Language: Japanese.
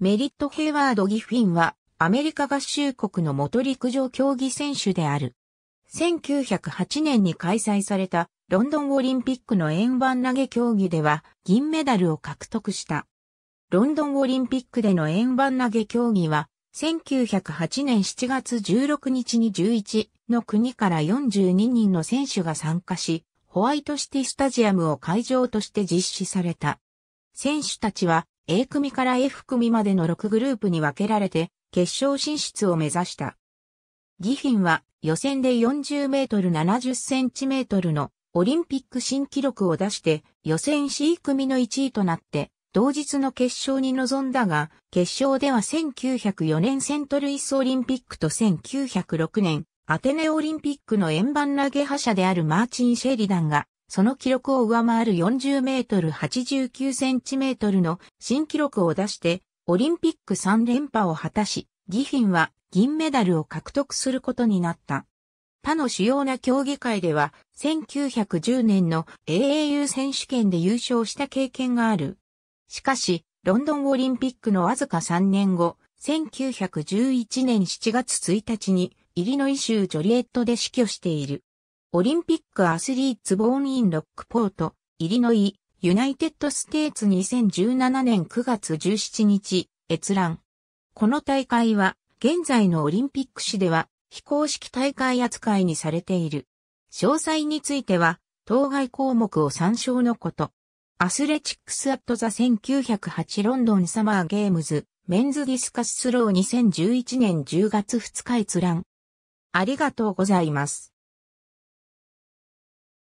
メリット・ヘイワード・ギフィンは、アメリカ合衆国の元陸上競技選手である。1908年に開催されたロンドンオリンピックの円盤投げ競技では銀メダルを獲得した。ロンドンオリンピックでの円盤投げ競技は、1908年7月16日に11の国から42人の選手が参加し、ホワイトシティスタジアムを会場として実施された。選手たちは A 組から F 組までの6グループに分けられて、決勝進出を目指した。ギフィンは予選で40メートル70センチメートルのオリンピック新記録を出して予選 C 組の1位となって同日の決勝に臨んだが決勝では1904年セントルイスオリンピックと1906年アテネオリンピックの円盤投げ覇者であるマーチン・シェリダンがその記録を上回る40メートル89センチメートルの新記録を出して、オリンピック3連覇を果たし、ギフィンは銀メダルを獲得することになった。他の主要な競技会では、1910年の AAU 選手権で優勝した経験がある。しかし、ロンドンオリンピックのわずか3年後、1911年7月1日に、イリノイ州ジョリエットで死去している。オリンピックアスリーツボーンインロックポート、イリノイ、ユナイテッドステーツ2017年9月17日、閲覧。この大会は、現在のオリンピック市では、非公式大会扱いにされている。詳細については、当該項目を参照のこと。アスレチックスアットザ1908ロンドンサマーゲームズ、メンズディスカススロー2011年10月2日閲覧。ありがとうございます。